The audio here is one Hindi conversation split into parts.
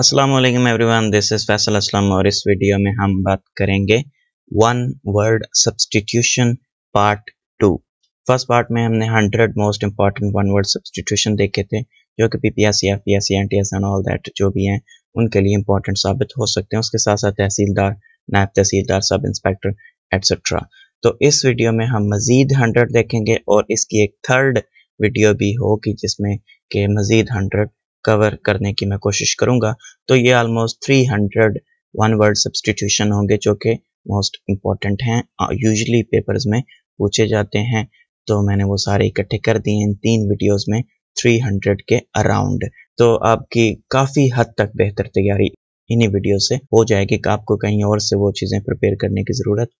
अस्सलाम वालेकुम everyone this is Faisal Aslam और इस वीडियो में हम बात करेंगे one word substitution part two first part में हमने hundred most important one word substitution देखे थे जो कि P P S C F P S C N T S and all that जो भी हैं उनके लिए इंपॉर्टेंट साबित हो सकते हैं उसके साथ साथ तहसीलदार नायब तहसीलदार सब इंस्पेक्टर एट्सट्रा तो इस वीडियो में हम मज़ीद हंड्रेड देखेंगे और इसकी एक थर्ड वीडियो भी होगी जिसमें कि मज़ीद हंड्रेड कवर करने की मैं कोशिश करूंगा तो ये almost three hundred one word substitution होंगे जो कि मोस्ट इम्पॉर्टेंट हैं यूजली पेपर्स में पूछे जाते हैं तो मैंने वो सारे इकट्ठे कर दिए इन तीन वीडियोस में 300 के अराउंड तो आपकी काफ़ी हद तक बेहतर तैयारी इन्हीं वीडियो से हो जाएगी आपको कहीं और से वो चीज़ें प्रिपेयर करने की ज़रूरत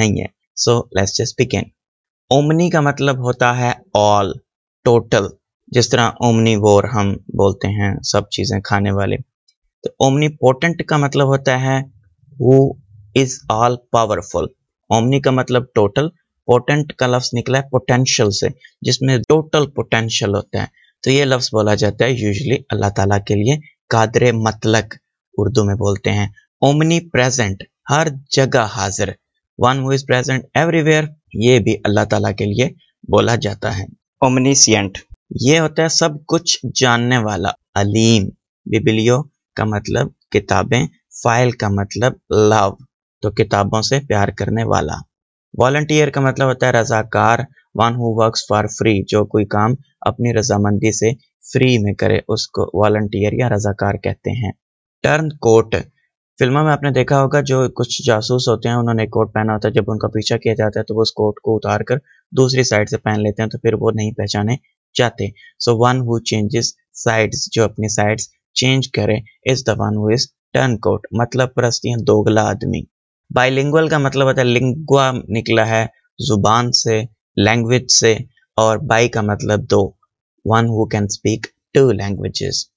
नहीं है so let's just begin omni का मतलब होता है ऑल टोटल जिस तरह ओमनी वोर हम बोलते हैं सब चीज़ें खाने वाले तो ओमनी पोटेंट का मतलब होता है वो इज़ ऑल पावरफुल ओमनी का मतलब टोटल पोटेंट का लफ्ज़ निकला है पोटेंशियल से जिसमें टोटल पोटेंशियल होता है तो ये लफ्ज़ बोला जाता है यूजली अल्लाह ताला के लिए कादर मतलक उर्दू में बोलते हैं ओमनी प्रेजेंट हर जगह हाजिर one who is present everywhere ये भी अल्लाह ताला के लिए बोला जाता है ओमनीसियंट ये होता है सब कुछ जानने वाला अलीम बिबिलियो का मतलब किताबें फाइल का मतलब लव तो किताबों से प्यार करने वाला वॉल्टियर का मतलब होता है रजाकार one who works for free जो कोई काम अपनी रजामंदी से फ्री में करे उसको वॉल्टियर या रजाकार कहते हैं टर्न कोट फिल्मों में आपने देखा होगा जो कुछ जासूस होते हैं उन्होंने कोट पहना होता है जब उनका पीछा किया जाता है तो वो उस कोट को उतार कर दूसरी साइड से पहन लेते हैं तो फिर वो नहीं पहचाने जाते so one who changes sides जो अपनी साइड्स चेंज करे is the one who is turncoat मतलब है दोगला आदमी बाइलिंगुअल का मतलब होता है लिंग्वा निकला है जुबान से लैंग्वेज से और बाई का मतलब दो one who can speak two languages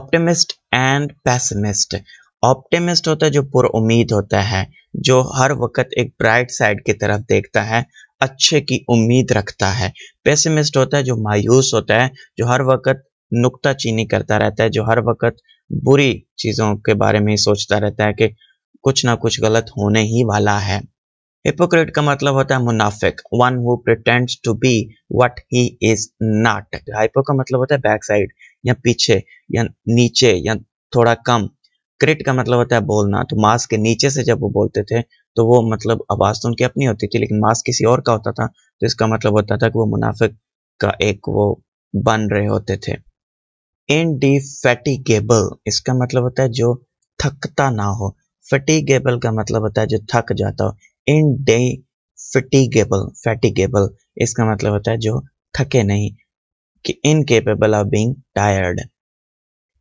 optimist and pessimist optimist होता है जो पुर उम्मीद होता है जो हर वक्त एक ब्राइट साइड की तरफ देखता है अच्छे की उम्मीद रखता है पेसिमिस्ट होता है जो मायूस होता है जो हर वक्त नुकता चीनी करता रहता है जो हर वक्त बुरी चीज़ों के बारे में सोचता रहता है कि कुछ ना कुछ गलत होने ही वाला है हिपोक्रेट का मतलब होता है मुनाफिक one who pretends to be what he is not hypo का मतलब होता है बैक साइड या पीछे या नीचे या थोड़ा कम क्रिट का मतलब होता है बोलना तो मास्क के नीचे से जब वो बोलते थे तो वो मतलब आवाज़ तो उनकी अपनी होती थी लेकिन मास्क किसी और का होता था तो इसका मतलब होता था कि वो मुनाफिक का एक वो बन रहे होते थे इनडिफेटिगेबल इसका मतलब होता है जो थकता ना हो फटिगेबल का मतलब होता है जो थक जाता हो इन इनडिफिटिगेबल फैटिगेबल इसका मतलब होता है जो थके नहीं कि incapable of being tired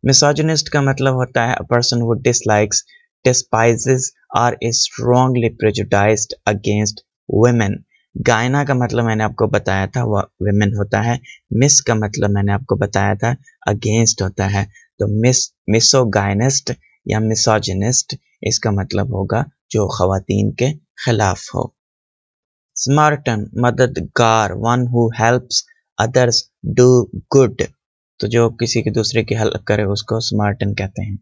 misogynist का मतलब होता है a person who dislikes despises or is strongly prejudice against women gyna का मतलब मैंने आपको बताया था वह वेमेन होता है मिस का मतलब मैंने आपको बताया था अगेंस्ट होता है तो मिस मिसोगाइनिस्ट या मिसोजनिस्ट इसका मतलब होगा जो खातन के खिलाफ हो स्मार्टन मददगार one who helps others do good तो जो किसी के दूसरे की हेल्प करे उसको स्मार्टन कहते हैं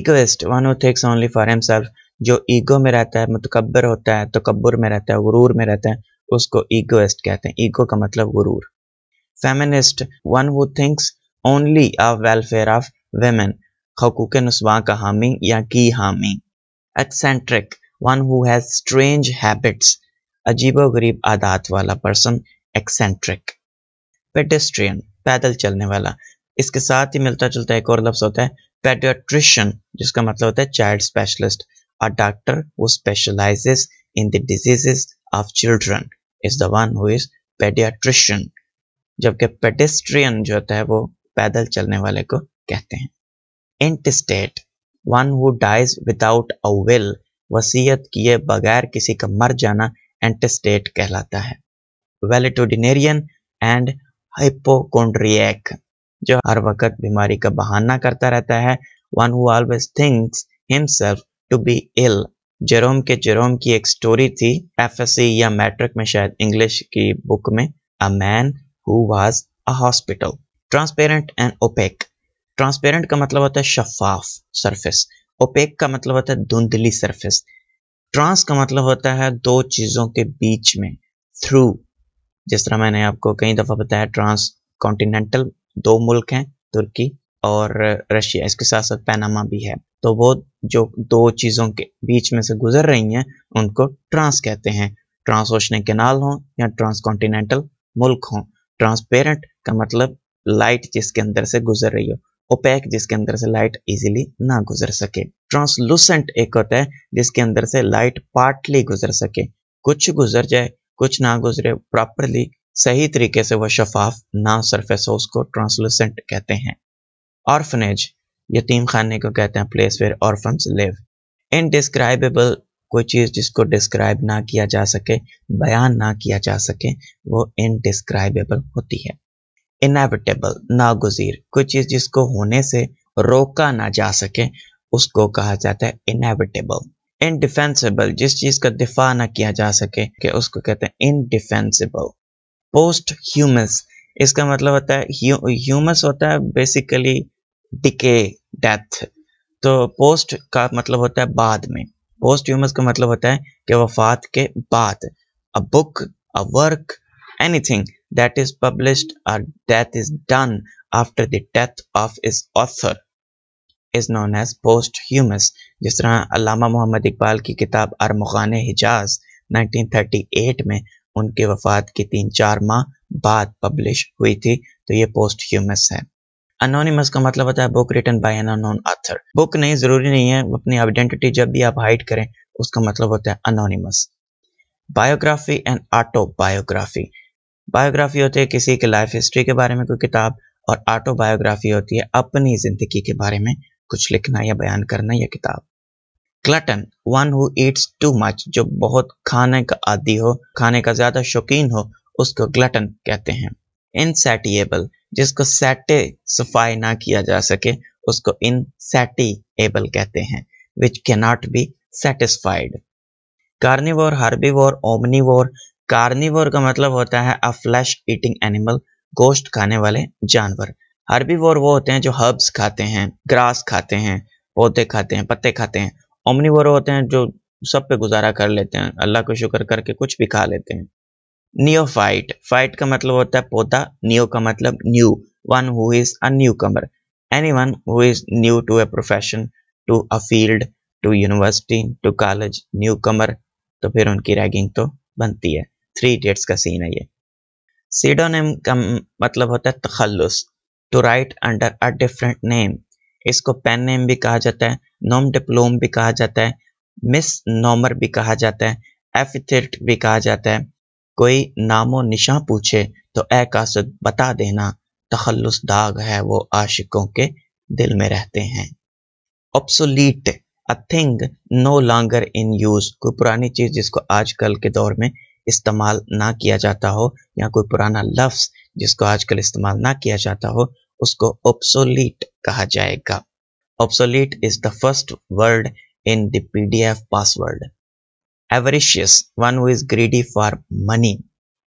egoist one who thinks only for himself जो ईगो में रहता है मुतकबर होता है तकबर में रहता है गुरूर में रहता है उसको ईगोस्ट कहते हैं ईगो का मतलब गुरूर feminist one who thinks only of welfare of women हकूक नस्वा का हामी या की हामी eccentric one who has strange habits अजीबो गरीब आदात वाला पर्सन एक्सेंट्रिक पेडेस्ट्रियन पैदल चलने वाला इसके साथ ही मिलता जुलता एक और लफ्ज होता है पेडियाट्रिशियन जिसका मतलब होता है child specialist a doctor who specializes in the diseases of children is the one who is paediatrician जबकि पेडिस्ट्रियन जो होता है वो पैदल चलने वाले को कहते हैं intestate one who dies without a will वसीयत किए बगैर किसी का मर जाना एंटस्टेट कहलाता है वेलिटोडिनेरियन एंड हाइपोकोड्रियक जो हर वक्त बीमारी का बहाना करता रहता है one who always thinks himself to be ill Jerome के जेरोम की एक स्टोरी थी एफएससी या मैट्रिक में शायद इंग्लिश की बुक में a man who was a hospital transparent and opaque transparent का मतलब होता है शफाफ सरफेस ओपेक का मतलब होता है धुंधली सरफेस ट्रांस का मतलब होता है दो चीजों के बीच में थ्रू जिस तरह मैंने आपको कई दफ़ा बताया ट्रांस कॉन्टिनेंटल दो मुल्क हैं तुर्की और रशिया इसके साथ साथ पैनामा भी है तो वो जो दो चीज़ों के बीच में से गुजर रही हैं उनको ट्रांस कहते हैं ओशन केनाल हों या ट्रांस कॉन्टिनेंटल मुल्क हों ट्रांसपेरेंट का मतलब लाइट जिसके अंदर से गुजर रही हो ओपैक जिसके अंदर से लाइट इजीली ना गुजर सके ट्रांसलूसेंट एक होता है जिसके अंदर से लाइट पार्टली गुजर सके कुछ गुजर जाए कुछ ना गुजरे प्रॉपरली सही तरीके से वह शफाफ ना सरफेस हो उसको ट्रांसलूसेंट कहते हैं ऑर्फनेज यतीम खाने को कहते हैं place where orphan live indescribable कोई चीज़ जिसको डिस्क्राइब ना किया जा सके बयान ना किया जा सके वो इनडिस्क्राइबेबल होती है इनएविटेबल नागुजीर कोई चीज़ जिसको होने से रोका ना जा सके उसको कहा जाता है इनएविटेबल इनडिफेंसिबल जिस चीज का दिफा ना किया जा सके कि उसको कहते हैं इनडिफेंसिबल पोस्ट ह्यूमस इसका मतलब होता है ह्यूमस होता है बेसिकली डिके डेथ तो पोस्ट का मतलब होता है बाद में पोस्ट ह्यूमस का मतलब होता है कि वफात के बाद a book a work anything that is published और death is done after the death of is author is known as posthumous जिस तरह अलामा मोहम्मद इकबाल की किताब आरमगान हिजाज 1938 में उनके वफात के तीन चार माह बाद पब्लिश हुई थी तो ये पोस्ट ह्यूमस है अनोनिमस का मतलब होता है book written by an unknown author book नहीं ज़रूरी नहीं है अपनी आइडेंटिटी जब भी आप हाइड करें उसका मतलब होता है anonymous biography and autobiography biography होती है किसी के लाइफ हिस्ट्री के बारे में कोई किताब और ऑटोबायोग्राफी होती है अपनी ज़िंदगी के बारे में कुछ लिखना या बयान करना या किताब glutton one who eats too much जो बहुत खाने का आदि हो खाने का ज्यादा शौकीन हो उसको ग्लटन कहते हैं इनसेटिएबल जिसको सेटे सफाई ना किया जा सके उसको इनसेटिएबल कहते हैं which can not be satisfied carnivore herbivore omnivore carnivore का मतलब होता है अ फ्लैश ईटिंग एनिमल गोश्त खाने वाले जानवर हर्बीवोर वो होते हैं जो हर्ब्स खाते हैं ग्रास खाते हैं पौधे खाते हैं पत्ते खाते हैं ओमनीवोर होते हैं जो सब पे गुजारा कर लेते हैं अल्लाह को शुक्र करके कुछ भी खा लेते हैं नियोफाइट फाइट का मतलब होता है पौधा नियो का मतलब new one who is a newcomer anyone who is new to a profession to a field to university to college newcomer तो फिर उनकी रैगिंग तो बनती है थ्री इडियट्स का सीन है ये सीडोनेम का मतलब होता है तखलस to write under a different name इसको पेन नेम भी कहा जाता है नॉम डिप्लोम भी कहा जाता है मिस नॉमर भी कहा जाता है एफिथिट भी कहा जाता है कोई नामो निशा पूछे तो ए कासद बता देना तखलुस दाग है वो आशिकों के दिल में रहते हैं obsolete a thing no longer in use कोई पुरानी चीज जिसको आजकल के दौर में इस्तेमाल ना किया जाता हो या कोई पुराना लफ्ज जिसको आजकल इस्तेमाल ना किया जाता हो उसको ऑप्सोलीट कहा जाएगा obsolete is the first word in the PDF password avaricious one who is greedy for money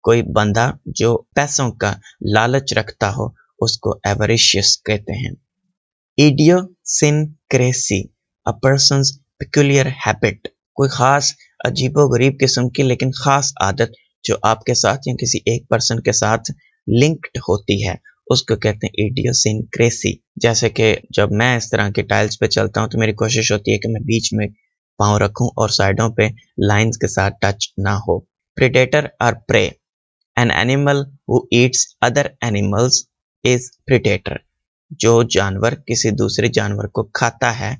कोई बंदा जो पैसों का लालच रखता हो उसको एवरिशियस कहते हैं idiosyncrasy a person peculiar habit कोई खास अजीबो गरीब किस्म की लेकिन खास आदत जो आपके साथ या किसी एक पर्सन के साथ लिंक्ड होती है उसको कहते हैं एडियोसिनक्रेसी जैसे कि जब मैं इस तरह के टाइल्स पे चलता हूँ तो मेरी कोशिश होती है कि मैं बीच में पाँव रखूँ और साइडों पे लाइंस के साथ टच ना हो प्रिडेटर और प्रे एन एनिमल वो eats other animals is predator जो जानवर किसी दूसरे जानवर को खाता है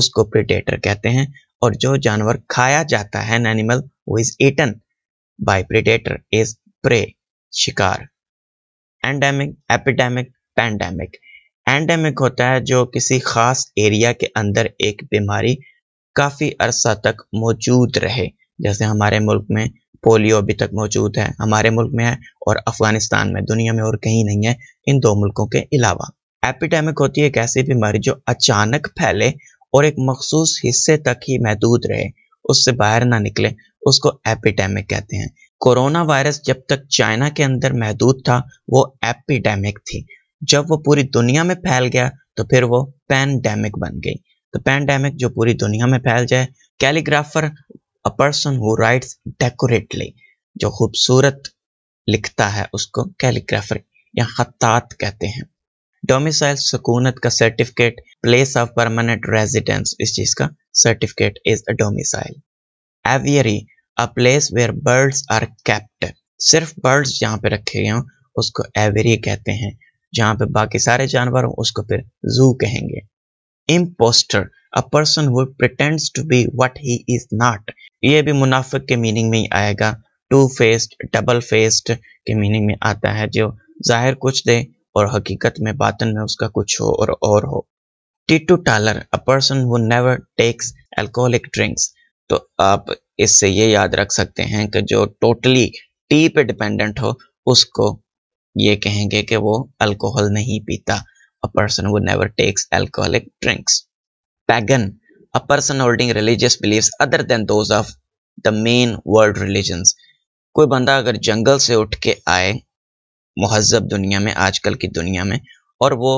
उसको प्रिडेटर कहते हैं और जो जानवर खाया जाता है एन एनिमल वो is eaten by predator is prey शिकार एंडेमिक एपिडेमिक पैंडेमिक एंडेमिक होता है जो किसी खास एरिया के अंदर एक बीमारी काफ़ी अरसा तक मौजूद रहे जैसे हमारे मुल्क में पोलियो अभी तक मौजूद है हमारे मुल्क में है और अफगानिस्तान में दुनिया में और कहीं नहीं है इन दो मुल्कों के अलावा एपिडेमिक होती है एक ऐसी बीमारी जो अचानक फैले और एक मखसूस हिस्से तक ही महदूद रहे उससे बाहर ना निकले उसको एपिडेमिक कहते हैं कोरोना वायरस जब तक चाइना के अंदर महदूद था वो एपिडेमिक थी जब वो पूरी दुनिया में फैल गया तो फिर वो पैनडेमिक बन गई तो पैनडेमिक जो पूरी दुनिया में फैल जाए calligrapher a person who writes decoratively जो खूबसूरत लिखता है उसको कैलीग्राफर या खत्तात कहते हैं डोमिसाइल सुकूनत का certificate place of permanent residence इस चीज़ का certificate is a domicile aviary a place where birds are kept सिर्फ बर्ड्स जहाँ पे रखे गए हों उसको एवेरी कहते हैं जहाँ पे बाकी सारे जानवर हों उसको फिर जू कहेंगे impostor a person who pretends to be what he is not ये भी मुनाफिक के मीनिंग में ही आएगा टू फेस्ड डबल फेस्ड के मीनिंग में आता है जो जाहिर कुछ दे और हकीकत में बातन में उसका कुछ हो और और हो teetotaller a person who never takes alcoholic drinks तो आप इससे ये याद रख सकते हैं कि जो टोटली टी पे डिपेंडेंट हो उसको ये कहेंगे कि वो अल्कोहल नहीं पीता अ पर्सन वो never takes alcoholic drinks pagan a person holding religious beliefs other than those of the main world religions कोई बंदा अगर जंगल से उठ के आए महजब दुनिया में आजकल की दुनिया में और वो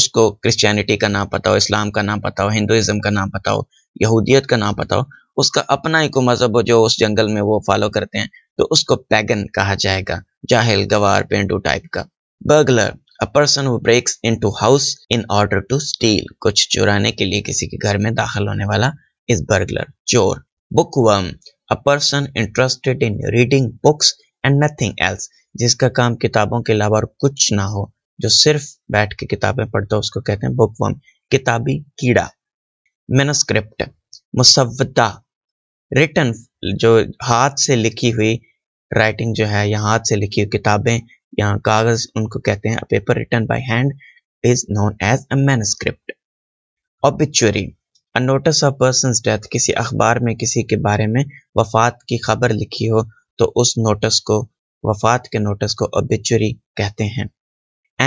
उसको क्रिश्चियनिटी का ना पता हो इस्लाम का ना पता हो हिंदुज़म का ना पता हो यहूदियत का ना पता हो उसका अपना ही को मजहब हो जो उस जंगल में वो फॉलो करते हैं तो उसको पैगन कहा जाएगा जाहिल गवार पेंडू टाइप का burglar a person who breaks into house in order to steal कुछ चुराने के लिए किसी के घर में दाखिल होने वाला इज बर्गलर चोर bookworm a person interested in reading books and nothing else जिसका काम किताबों के अलावा और कुछ ना हो जो सिर्फ बैठ के किताबें पढ़ता है उसको कहते हैं बुक वर्म किताबी कीड़ा मेनोस्क्रिप्ट मुसवदा रिटर्न जो हाथ से लिखी हुई राइटिंग जो है या हाथ से लिखी हुई किताबें या कागज उनको कहते हैं paper written by hand is known as a manuscript obituary a notice of person death किसी अखबार में किसी के बारे में वफात की खबर लिखी हो तो उस नोटिस को वफात के नोटिस को ऑबिचुरी कहते हैं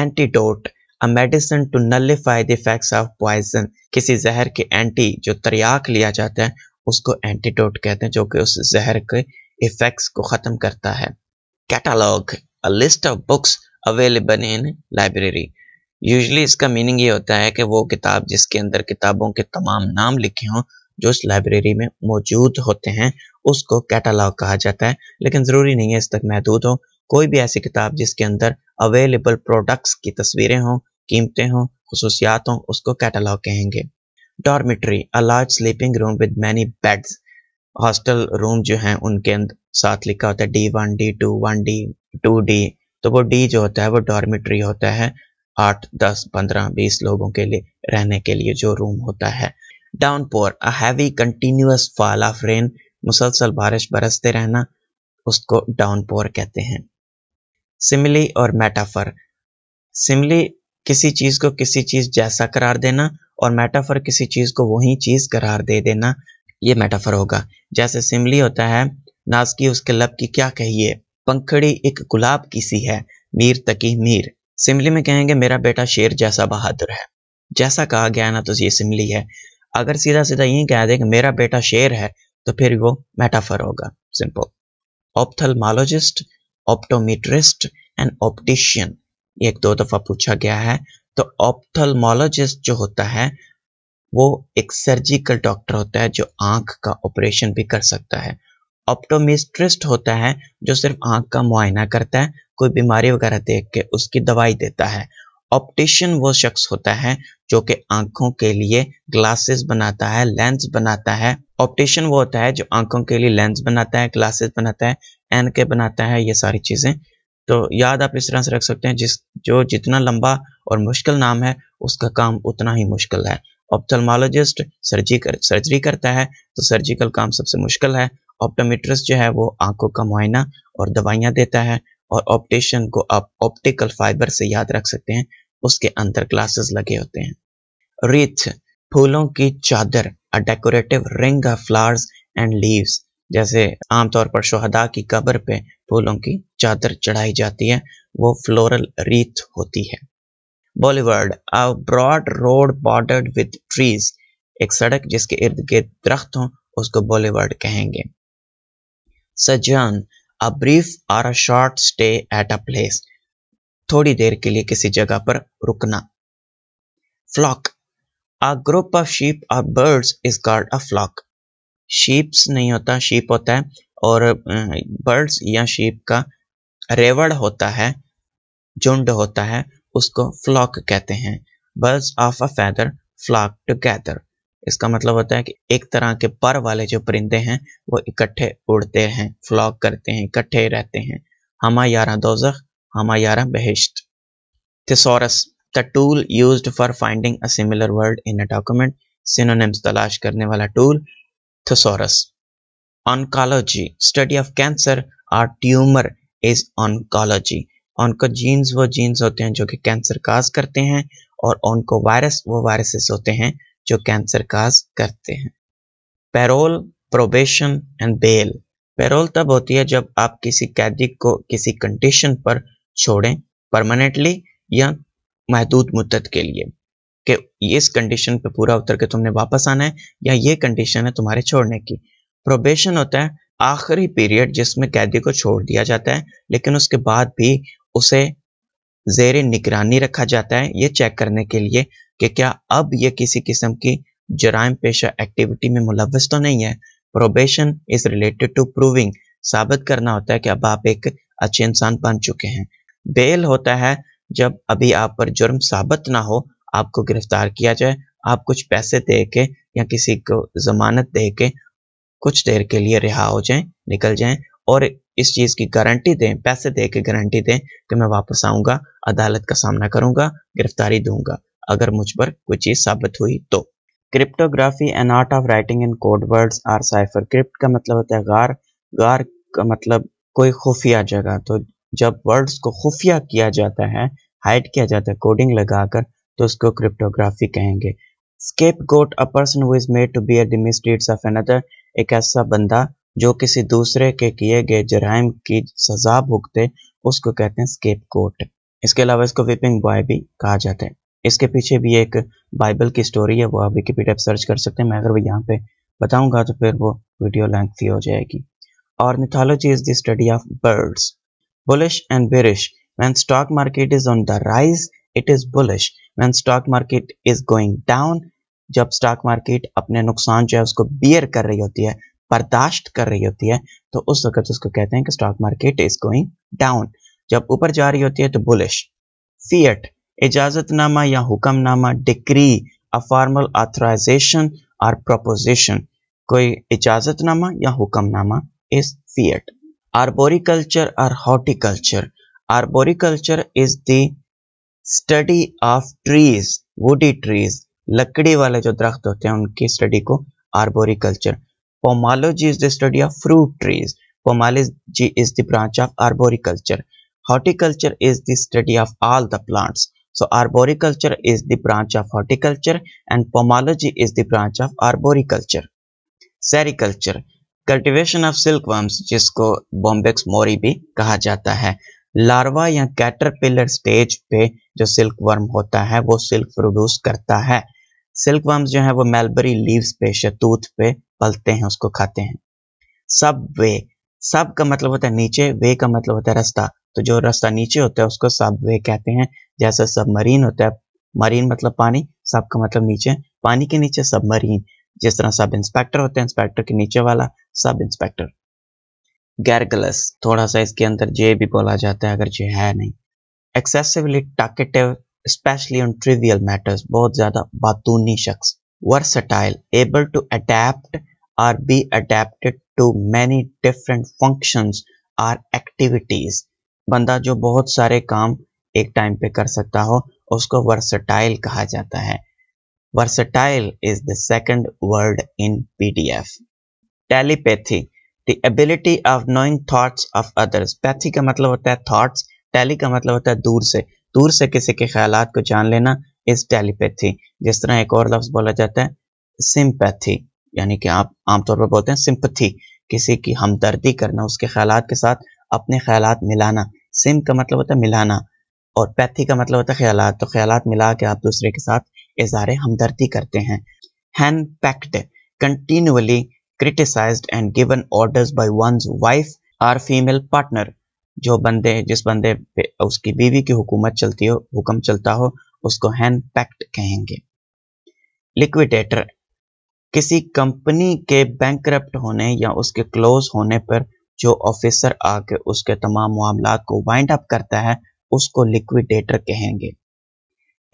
antidote a medicine to nullify the of poison किसी जहर के एंटी जो तरियाक लिया जाता है उसको एंटीडोट कहते हैं जो कि उस जहर के इफेक्ट्स को ख़त्म करता है catalogue a list of books available in library usually इसका मीनिंग ये होता है कि वो किताब जिसके अंदर किताबों के तमाम नाम लिखे हों जो उस लाइब्रेरी में मौजूद होते हैं उसको कैटालॉग कहा जाता है लेकिन ज़रूरी नहीं है इस तक महदूद हो कोई भी ऐसी किताब जिसके अंदर अवेलेबल प्रोडक्ट्स की तस्वीरें हों कीमतें हों खसूसियात हों उसको कैटालॉग कहेंगे dormitory a large sleeping room with many beds hostel room जो है उनके साथ लिखा होता है D one D two one D two D तो वो डी जो होता है वो डॉर्मिट्री होता है आठ दस पंद्रह बीस लोगों के लिए रहने के लिए जो रूम होता है downpour a heavy continuous fall of rain मुसलसल बारिश बरसते रहना उसको डाउन पोर कहते हैं सिमली और मेटाफर सिमली किसी चीज़ को किसी चीज़ जैसा करार देना और मेटाफर किसी चीज़ को वही चीज़ करार दे देना ये मेटाफर होगा जैसे सिमली होता है नाजकी उसके लब की क्या कहिए पंखड़ी एक गुलाब की सी है मीर तकी मीर सिमली में कहेंगे मेरा बेटा शेर जैसा बहादुर है जैसा कहा गया ना तो ये सिमली है अगर सीधा सीधा यही कह दे कि मेरा बेटा शेर है तो फिर वो मेटाफर होगा simple ophthalmologist optometrist and optician एक दो दफा पूछा गया है तो ऑप्थलमोलॉजिस्ट जो होता है वो एक सर्जिकल डॉक्टर होता है जो आंख का ऑपरेशन भी कर सकता है ऑप्टोमिस्ट्रिस्ट होता है जो सिर्फ आंख का मुआयना करता है कोई बीमारी वगैरह देख के उसकी दवाई देता है ऑप्टिशियन वो शख्स होता है जो कि आंखों के लिए ग्लासेस बनाता है लेंस बनाता है ऑप्टिशियन वो होता है जो आंखों के लिए लेंस बनाता है ग्लासेस बनाता है एन के बनाता है ये सारी चीज़ें तो याद आप इस तरह से रख सकते हैं जिस जो जितना लंबा और मुश्किल नाम है उसका काम उतना ही मुश्किल है ऑप्थलमोलॉजिस्ट सर्जी कर, सर्जरी करता है तो सर्जिकल काम सबसे मुश्किल है ऑप्टोमीट्रिस्ट जो है वो आंखों का मुआयना और दवाइयाँ देता है और ऑप्टेशन को आप ऑप्टिकल फाइबर से याद रख सकते हैं उसके अंदर ग्लासेस लगे होते हैं रिथ फूलों की चादर a decorative ring of flowers and leaves जैसे आमतौर पर शोहदा की कब्र पे फूलों की चादर चढ़ाई जाती है वो फ्लोरल रीथ होती है boulevard a broad road bordered with trees एक सड़क जिसके इर्द गिर्द दरख्त हों उसको बॉलीवुड कहेंगे सजान a brief or a short stay at a place थोड़ी देर के लिए किसी जगह पर रुकना flock a group of sheep or birds is called a flock sheeps नहीं होता शीप होता है और बर्ड्स या शीप का रेवड़ होता है झुंड होता है उसको फ्लॉक कहते हैं birds of a feather flock together इसका मतलब होता है कि एक तरह के पर वाले जो परिंदे हैं वो इकट्ठे उड़ते हैं फ्लॉक करते हैं इकट्ठे रहते हैं हमा यारा दोजख हमा यारा बहिश्त thesaurus the tool use for finding a similar word in a document synonyms तलाश करने वाला tool Thesaurus Oncology study of cancer or tumor is oncology oncogenes वो जीन्स होते हैं जो कि कैंसर काज करते हैं और ऑनको वायरस वो वायरसेस होते हैं जो कैंसर काज करते हैं parole probation and bail parole तब होती है जब आप किसी कैदी को किसी कंडीशन पर छोड़ें परमानेंटली या महदूद मुद्दत के लिए कि इस कंडीशन पे पूरा उतर के तुमने वापस आना है या ये कंडीशन है तुम्हारे छोड़ने की प्रोबेशन होता है आखिरी पीरियड जिसमें कैदी को छोड़ दिया जाता है लेकिन उसके बाद भी उसे जेर निगरानी रखा जाता है ये चेक करने के लिए कि क्या अब ये किसी किस्म की जराइम पेशा एक्टिविटी में मुलवस तो नहीं है probation is related to proving साबित करना होता है कि अब आप एक अच्छे इंसान बन चुके हैं बेल होता है जब अभी आप पर जुर्म साबित ना हो आपको गिरफ्तार किया जाए आप कुछ पैसे दे के या किसी को जमानत दे के कुछ देर के लिए रिहा हो जाएं निकल जाएं और इस चीज़ की गारंटी दें पैसे दे के गारंटी दें कि मैं वापस आऊँगा अदालत का सामना करूँगा गिरफ्तारी दूंगा अगर मुझ पर कोई चीज़ साबित हुई तो cryptography and art of writing in code words are cipher crypt का मतलब होता है गार गार का मतलब कोई खुफिया जगह तो जब वर्ड्स को खुफिया किया जाता है हाइड किया जाता है कोडिंग लगाकर तो उसको क्रिप्टोग्राफी कहेंगे scapegoat a person who is made to bear the misdeeds of another एक ऐसा बंदा जो किसी दूसरे के किए गए जराइम की सजा भुगते उसको कहते हैं स्केप गोट इसके अलावा इसको विपिंग बॉय भी कहा जाता है इसके पीछे भी एक बाइबल की स्टोरी है वो आप विकीपीडिया पर सर्च कर सकते हैं मैं अगर वो यहाँ पे बताऊंगा तो फिर वो वीडियो लेंथी हो जाएगी और ornithology is the study of birds bullish and bearish when stock market is on the rise it is bullish when stock market is going down जब स्टॉक मार्केट अपने नुकसान जो है उसको बियर कर रही होती है बर्दाश्त कर रही होती है तो उस वक्त उसको कहते हैं कि stock market is going down जब ऊपर जा रही होती है तो बुलिश फीएट इजाजतनामा या हुक्मनामा decree a formal authorization or proposition कोई इजाजतनामा या हुक्मनामा is fiat arboriculture or horticulture arboriculture is the study of trees woody trees लकड़ी वाले जो दरख्त होते हैं उनकी स्टडी को arboriculture pomology is the study of fruit trees pomology is the branch of arboriculture horticulture is the study of all the plants so arboriculture is the branch of horticulture and pomology is the branch of arboriculture sericulture cultivation of silk worms जिसको बॉम्बेक्स मोरी भी कहा जाता है लार्वा या कैटरपिलर स्टेज पे जो सिल्क वर्म होता है वो सिल्क प्रोड्यूस करता है सिल्क वर्म जो है वो मेलबरी लीव्स पे शतूत पे पलते हैं उसको खाते हैं सब वे सब का मतलब होता है नीचे वे का मतलब होता है रास्ता तो जो रास्ता नीचे होता है उसको सब वे कहते हैं जैसे मरीन होता है मरीन मतलब पानी सब का मतलब नीचे पानी के नीचे सब मरीन जिस तरह सब इंस्पेक्टर होते हैं इंस्पेक्टर के नीचे वाला सब इंस्पेक्टर गैरगलस थोड़ा सा इसके अंदर जे भी बोला जाता है अगर जे है नहीं excessively talkative especially on trivial matters बहुत ज़्यादा बातूनी शख्स versatile able to adapt or be adapted to many different function or activities बंदा जो बहुत सारे काम एक टाइम पे कर सकता हो उसको वर्सटाइल कहा जाता है versatile is the second word in PDF telepathy the ability of knowing thoughts of others pathy का मतलब होता है थाट्स टैली का मतलब होता है दूर से दूर से किसी के ख्याल को जान लेना इस टेलीपैथी जिस तरह एक और लफ्ज बोला जाता है सिंपैथी यानी कि आप आमतौर पर बोलते हैं सिंपथी किसी की हमदर्दी करना उसके ख्याल के साथ अपने ख्याल मिलाना सिम का मतलब होता है मिलाना और पैथी का मतलब होता है ख्याल तो ख्याल मिला के आप दूसरे के साथ इजहार हमदर्दी करते हैं henpecked continually criticized and given orders by one's wife or female partner जो बंदे जिस बंदे पे उसकी बीवी की हुकूमत चलती हो हुक्म चलता हो उसको हैंड पैक्ट कहेंगे लिक्विडेटर किसी कंपनी के बैंक होने या उसके क्लोज होने पर जो ऑफिसर आके उसके तमाम मामला को वाइंड अप करता है उसको लिक्विडेटर कहेंगे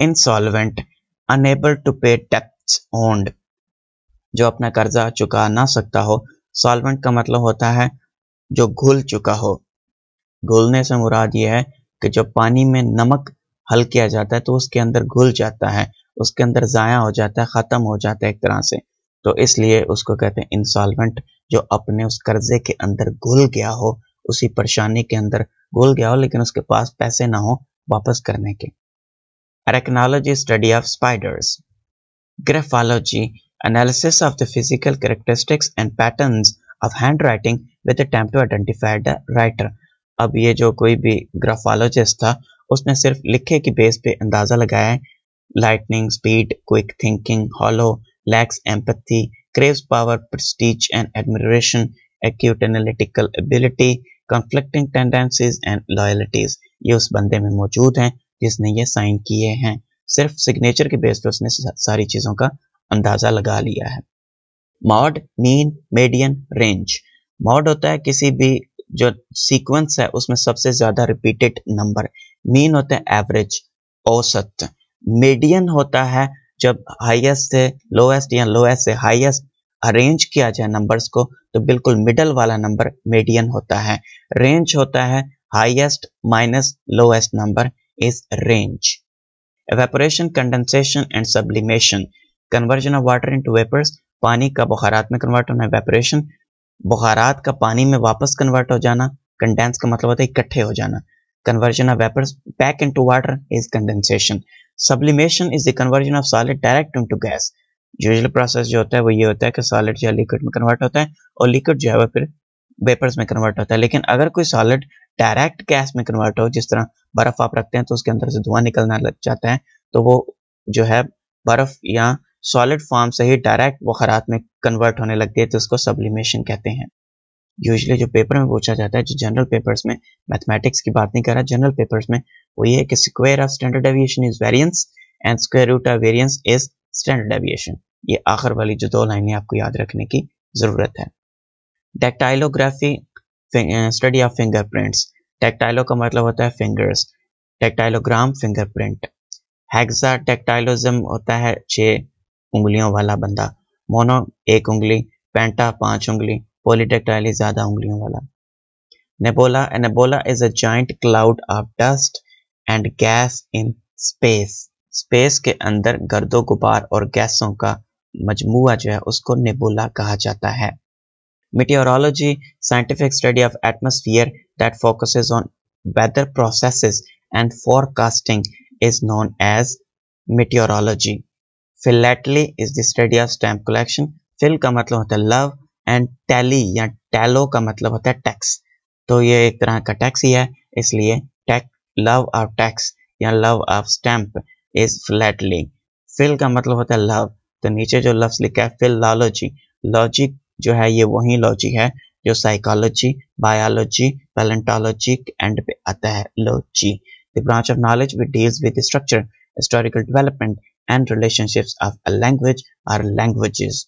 इंसॉल्वेंट अनेबल टू पे डेप्ट ओन्ड जो अपना कर्जा चुका ना सकता हो सॉल्वेंट का मतलब होता है जो घुल चुका हो घुलने से मुराद ये है कि जब पानी में नमक हल किया जाता है तो उसके अंदर घुल जाता है उसके अंदर ज़ाया हो जाता है ख़त्म हो जाता है एक तरह से तो इसलिए उसको कहते हैं इंसॉल्वेंट जो अपने उस कर्जे के अंदर घुल गया हो उसी परेशानी के अंदर घुल गया हो लेकिन उसके पास पैसे ना हो वापस करने के arachnology study of spiders graphology analysis of the physical characteristics and patterns of handwriting with attempt to identify the writer ab ye jo koi bhi graphologist tha usne sirf likhe ki base pe andaaza lagaya है lightning speed quick thinking hollow lacks empathy craves power, prestige, and admiration, acute analytical ability, conflicting tendencies and loyalties. ye us bande mein maujood hain jisne ye sign kiye hain सिर्फ सिग्नेचर के बेस पर उसने सारी चीज़ों का अंदाज़ा लगा लिया है mode mean median range mode होता है किसी भी जो सीक्वेंस है उसमें सबसे ज़्यादा रिपीटेड नंबर मीन होते हैं एवरेज औसत मेडियन होता है जब हाईएस्ट से लोएस्ट या लोएस्ट से हाईएस्ट अरेंज किया जाए नंबर्स को तो बिल्कुल मिडल वाला नंबर मेडियन होता है रेंज होता है highest minus lowest number is range evaporation condensation and sublimation conversion of water into vapours पानी का बुखारात में कन्वर्ट होना वेपरेशन बुखारात का पानी में वापस कन्वर्ट हो जाना कंडेंस का मतलब होता है इकट्ठे हो जाना conversion of vapours back into water is condensation sublimation is the conversion of solid direct into gas usual process जो होता है वो ये होता है कि सॉलिड जो है लिक्विड में कन्वर्ट होता है और लिक्विड जो है वो फिर वेपर्स में कन्वर्ट होता है लेकिन अगर कोई सॉलिड डायरेक्ट गैस में कन्वर्ट हो जिस तरह बर्फ आप रखते हैं तो उसके अंदर से धुआं निकलना लग जाता है तो वो जो है बर्फ या सॉलिड फॉर्म से ही डायरेक्ट बखरात में कन्वर्ट होने लगती है तो उसको सब्लिमेशन कहते हैं यूजली जो पेपर में पूछा जाता है जो जनरल पेपर्स में मैथमेटिक्स की बात नहीं कर रहा जनरल पेपर्स में वो ये है कि square of standard deviation is variance and square root of variance is standard deviation ये आखिर वाली जो दो लाइनें आपको याद रखने की ज़रूरत है dactylography study of fingerprints dactylo का मतलब होता है fingers dactylogram fingerprint hexadactylism होता है छः उंगलियों वाला बंदा मोनो एक उंगली पेंटा पांच उंगली पोलिटेक्टाइली ज्यादा उंगलियों वाला nebula nebula is a giant cloud of dust and gas in space space के अंदर गर्दो गुबार और गैसों का मजमुआ जो है उसको नेबोला कहा जाता है meteorology scientific study of atmosphere that focus on weather process and forecasting is known as meteorology philately is the study of stamp collection phil का मतलब होता है लव एंड टैली या टैलो का मतलब होता है टैक्स तो ये एक तरह का टैक्स ही है इसलिए टैक लव ऑफ टैक्स या love of stamp is philately phil का मतलब होता है लव तो नीचे जो लफ्स लिखा है फिल लॉलोजी लॉजिक जो है ये वही लॉजी है जो साइकोलॉजी बायोलॉजी पैलेंटोलॉजी एंड पे आता है logy the branch of knowledge which deals with structure historical development, and relationships of a language or languages.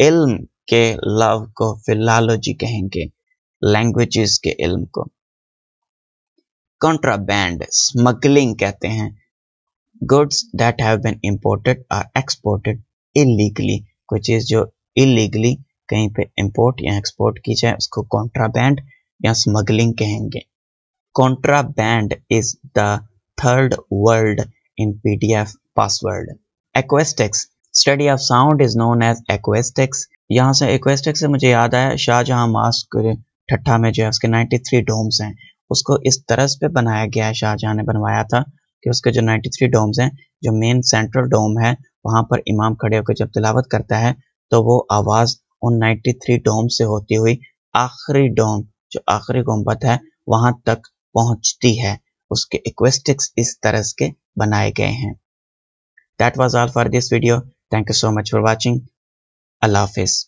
इल्म के लव को फिलॉलोजी कहेंगे लैंग्वेजेस के इल्म को कॉन्ट्राबैंड स्मगलिंग कहते हैं goods that have been imported or exported illegally कोई चीज़ जो इलीगली कहीं पे इंपोर्ट या एक्सपोर्ट की जाए उसको कॉन्ट्राबैंड या स्मगलिंग कहेंगे contraband is the third world in PDF password. Acoustics. Study of sound is known as acoustics. यहाँ से acoustics से मुझे याद आया शाहजहाँ मास्क ठट्ठा में जो है उसके 93 डोम्स हैं उसको इस तरह पे बनाया गया है शाहजहाँ ने बनवाया था कि उसके जो 93 डोम्स हैं जो मेन सेंट्रल डोम है वहाँ पर इमाम खड़े होकर जब तिलावत करता है तो वो आवाज़ उन 93 डोम से होती हुई आखिरी डोम जो आखिरी गुम्बद है वहाँ तक पहुँचती है उसके इक्वेस्टिक्स इस तरह के बनाए गए हैं that was all for this video thank you so much for watching अल्लाह हाफिज़